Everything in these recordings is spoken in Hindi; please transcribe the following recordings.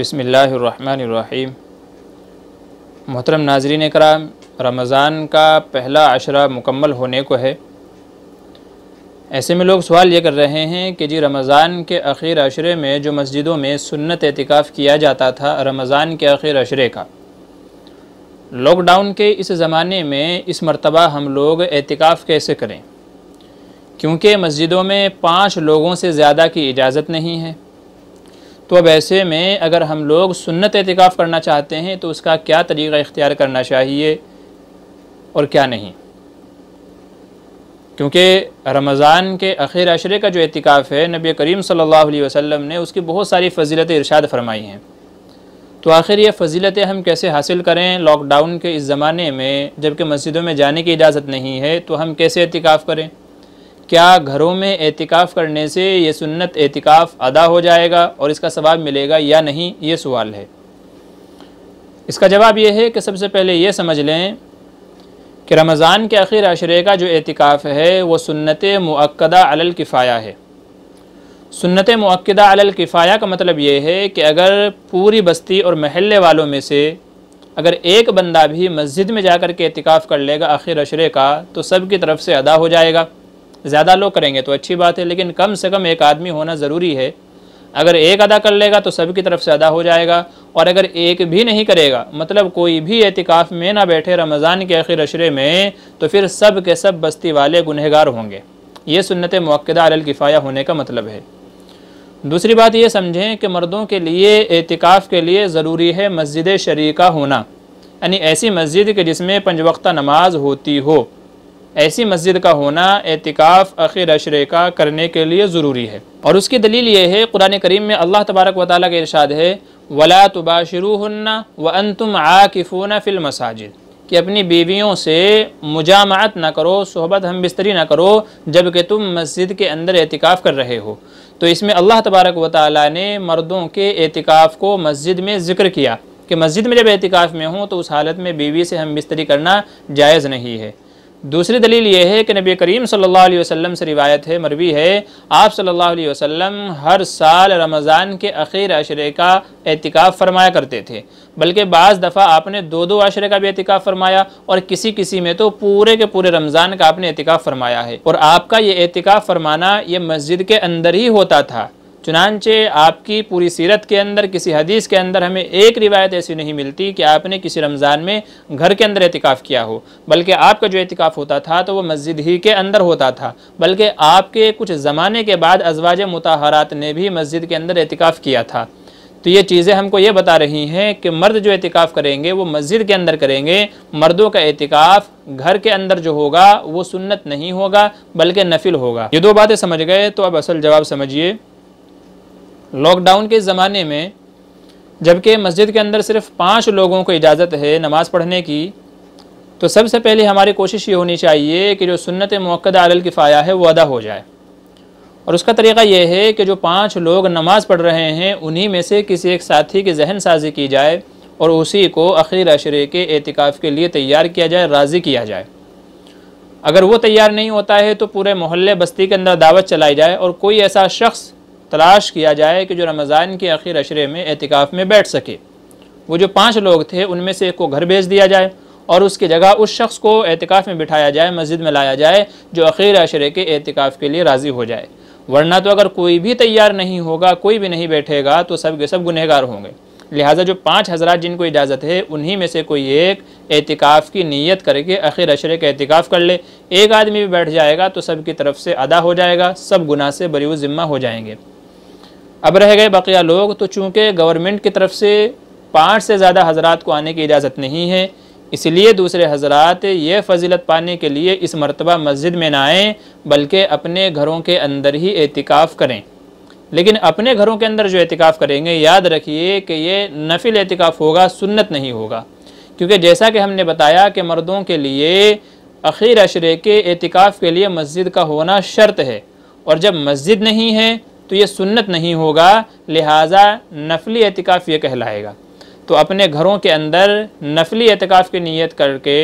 बसमीम मोहतरम नाजरीन कराम रमज़ान का पहला अशरा मुकम्मल होने को है ऐसे में लोग सवाल ये कर रहे हैं कि जी रमज़ान के अख़ीर अशरे में जो मस्जिदों में सुन्नत एतिकाफ़ किया जाता था रमज़ान के अख़ीर अशरे का लॉकडाउन के इस ज़माने में इस मरतबा हम लोग एतिकाफ़ कैसे करें क्योंकि मस्जिदों में पाँच लोगों से ज़्यादा की इजाज़त नहीं है तो अब ऐसे में अगर हम लोग सुन्नत एहतिकाफ़ करना चाहते हैं तो उसका क्या तरीक़ा इख्तियार करना चाहिए और क्या नहीं क्योंकि रमज़ान के आखिर अशरे का जो एहतिकाफ़ है नबी करीम सल्लल्लाहु अलैहि वसल्लम ने उसकी बहुत सारी फजीलत इरशाद फरमाई हैं तो आखिर ये फजीलतें हम कैसे हासिल करें लॉकडाउन के इस ज़माने में जबकि मस्जिदों में जाने की इजाज़त नहीं है तो हम कैसे एहतिकाफ़ करें क्या घरों में एहतिकाफ़ करने से ये सुन्नत एहतिकाफ़ अदा हो जाएगा और इसका सवाब मिलेगा या नहीं ये सवाल है इसका जवाब ये है कि सबसे पहले ये समझ लें कि रमज़ान के आखिर अशरे का जो एहतिकाफ़ है वो सुन्नत मक्दा अलल किफ़ाया है सुन्नत मक्दा अलल किफ़ाया का मतलब ये है कि अगर पूरी बस्ती और महल्ले वालों में से अगर एक बंदा भी मस्जिद में जाकर के एहतिकाफ़ कर लेगा आखिर अशरे का तो सब की तरफ से अदा हो जाएगा ज़्यादा लोग करेंगे तो अच्छी बात है लेकिन कम से कम एक आदमी होना ज़रूरी है अगर एक अदा कर लेगा तो सभी की तरफ से अदा हो जाएगा और अगर एक भी नहीं करेगा मतलब कोई भी एहतिकाफ़ में ना बैठे रमज़ान के आखिर अशरे में तो फिर सब के सब बस्ती वाले गुनहगार होंगे ये सुन्नत मौक़दा अलकिफ़ाया होने का मतलब है दूसरी बात ये समझें कि मर्दों के लिए एहतिकाफ़ के लिए ज़रूरी है मस्जिद शरीका होना यानी ऐसी मस्जिद के जिसमें पंजवक्ता नमाज होती हो ऐसी मस्जिद का होना एतिकाफ़ आखिर अशरे का करने के लिए ज़रूरी है और उसकी दलील ये है कुरान करीम में अल्लाह तबारक व ताली का इरशाद है वला तबाशरू हन्ना व अन तुम आकिफ़ोना फ़िल मसाजिद कि अपनी बीवियों से मुजामत ना करो सोहबत हम बिस्तरी ना करो जबकि तुम मस्जिद के अंदर एतिकाफ़ कर रहे हो तो इसमें अल्लाह तबारक व ताली ने मर्दों के एतिकाफ़ को मस्जिद में ज़िक्र किया कि मस्जिद में जब एतिकाफ़ में हूँ तो उस हालत में बीवी से हम बिस्तरी करना जायज़ नहीं है दूसरी दलील ये है कि नबी करीम सल्लल्लाहु अलैहि वसल्लम से रिवायत है मरवी है आप सल्लल्लाहु अलैहि वसल्लम हर साल रमज़ान के अखीर अशरे का एहतिकाफ़ फरमाया करते थे बल्कि बज़ दफ़ा आपने दो दो अशरे का भी एहतिकाफ़ फरमाया और किसी किसी में तो पूरे के पूरे रमज़ान का आपने एहतिकाफ़ फरमाया है और आपका ये एहतिकाफ़ फरमाना ये मस्जिद के अंदर ही होता था चुनानचे आपकी पूरी सीरत के अंदर किसी हदीस के अंदर हमें एक रिवायत ऐसी नहीं मिलती कि आपने किसी रमज़ान में घर के अंदर एहतिकाफ़ किया हो बल्कि आपका जो एहतिकाफ़ होता था तो वो मस्जिद ही के अंदर होता था बल्कि आपके कुछ ज़माने के बाद अजवाज मतहरात ने भी मस्जिद के अंदर एहतिकाफ़ किया था तो ये चीज़ें हमको ये बता रही हैं कि मर्द जो एहतिकाफ़ करेंगे वो मस्जिद के अंदर करेंगे मर्दों का एहतिकाफ़ घर के अंदर जो होगा वो सुन्नत नहीं होगा बल्कि नफिल होगा ये दो बातें समझ गए तो अब असल जवाब समझिए लॉकडाउन के ज़माने में जबकि मस्जिद के अंदर सिर्फ पाँच लोगों को इजाज़त है नमाज़ पढ़ने की तो सबसे पहले हमारी कोशिश ये होनी चाहिए कि जो सुन्नत मक्द आल किफ़ाया है वो अदा हो जाए और उसका तरीका यह है कि जो पाँच लोग नमाज़ पढ़ रहे हैं उन्हीं में से किसी एक साथी की जहन साजी की जाए और उसी को अखीर अशरे के एतिकाफ़ के लिए तैयार किया जाए राज़ी किया जाए अगर वो तैयार नहीं होता है तो पूरे मोहल्ले बस्ती के अंदर दावत चलाई जाए और कोई ऐसा शख्स तलाश किया जाए कि जो रमज़ान के आखिर अशरे में एहतिकाफ़ में बैठ सके वो जो पाँच लोग थे उनमें से एक को घर भेज दिया जाए और उसकी जगह उस शख्स को एहतिकाफ़ में बिठाया जाए मस्जिद में लाया जाए जो अखीर अशरे के एहतिकाफ़ के लिए राज़ी हो जाए वरना तो अगर कोई भी तैयार नहीं होगा कोई भी नहीं बैठेगा तो सब के सब गुनहगार होंगे लिहाजा जो पाँच हज़रा जिनको इजाज़त है उन्हीं में से कोई एक एहतिकाफ़ की नीयत करके अख़ीर अशरे का एहतिकाफ़ कर ले एक आदमी भी बैठ जाएगा तो सब की तरफ से अदा हो जाएगा सब गुनाह से बरी ज़िम्मा हो जाएंगे अब रह गए बकिया लोग तो चूँकि गवर्नमेंट की तरफ से पाँच से ज़्यादा हजरात को आने की इजाज़त नहीं है इसलिए दूसरे हजरात ये फजीलत पाने के लिए इस मरतबा मस्जिद में ना आएँ बल्कि अपने घरों के अंदर ही एहतिकाफ़ करें लेकिन अपने घरों के अंदर जो एहतिकाफ़ करेंगे याद रखिए कि ये नफिल एहतिकाफ़ होगा सुन्नत नहीं होगा क्योंकि जैसा कि हमने बताया कि मर्दों के लिए अखीर अशरे के एहतिकाफ़ के लिए मस्जिद का होना शर्त है और जब मस्जिद नहीं है तो ये सुन्नत नहीं होगा लिहाजा नफली एहतिकाफ़ ये कहलाएगा तो अपने घरों के अंदर नफली एहतिकाफ़ की नीयत करके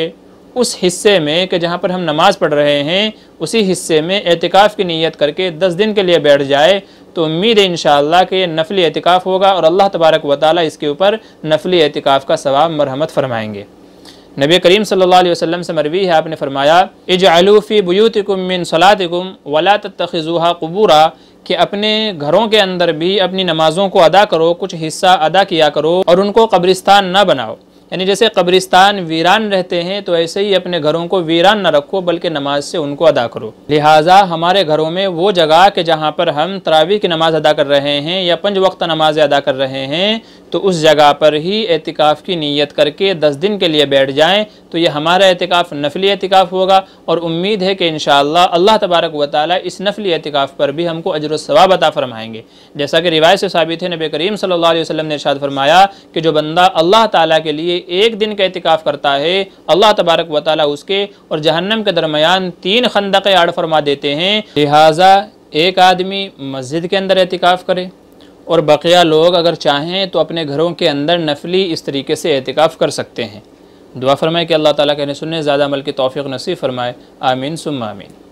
उस हिस्से में कि जहाँ पर हम नमाज़ पढ़ रहे हैं उसी हिस्से में एहतिकाफ़ की नीयत करके दस दिन के लिए बैठ जाए तो उम्मीद है इन कि ये नफली एहतिकाफ़ होगा और अल्लाह तबारक व इसके ऊपर नफली एहतिकाफ़ का सवाब मरहमत फ़रमाएंगे नबी करीम सल्लल्लाहु अलैहि वसल्लम से मरवी है आपने फ़रमाया इजालूफ़ी बुयूतिकुम मिन सलातिकुम वला तखज़ुहा कबूरा कि अपने घरों के अंदर भी अपनी नमाजों को अदा करो कुछ हिस्सा अदा किया करो और उनको कब्रिस्तान न बनाओ यानी जैसे कब्रिस्तान वीरान रहते हैं तो ऐसे ही अपने घरों को वीरान न रखो बल्कि नमाज से उनको अदा करो लिहाजा हमारे घरों में वो जगह के जहाँ पर हम तरावी की नमाज अदा कर रहे हैं या पंज वक्त नमाज अदा कर रहे हैं तो उस जगह पर ही एहतिकाफ़ की नीयत करके दस दिन के लिए बैठ जाएँ तो ये हमारा एहतिकाफ़ नफली एहतिकाफ़ होगा और उम्मीद है कि इन अल्लाह तबारक व ताली इस नफली एहतिकाफ़ पर भी हमको अजरसवाब अता फ़रमाएँगे जैसा कि रिवायत से साबित है नब करीम सल्ला वसम ने इर्शाद फरमाया कि जो बंदा अल्लाह ताली के लिए एक दिन का एहतिकाफ़ करता है अल्लाह तबारक वाली उसके और जहन्नम के दरमियान तीन खंदक आड़ फरमा देते हैं लिहाजा एक आदमी मस्जिद के अंदर एहतिकाफ़ करे और बकिया लोग अगर चाहें तो अपने घरों के अंदर नफली इस तरीके से एहतिकाफ़ कर सकते हैं दुआ फरमाए कि अल्लाह ताला के सुनने ज़्यादा मल की तोफ़ी नसीब फरमाए आमीन सुम आमीन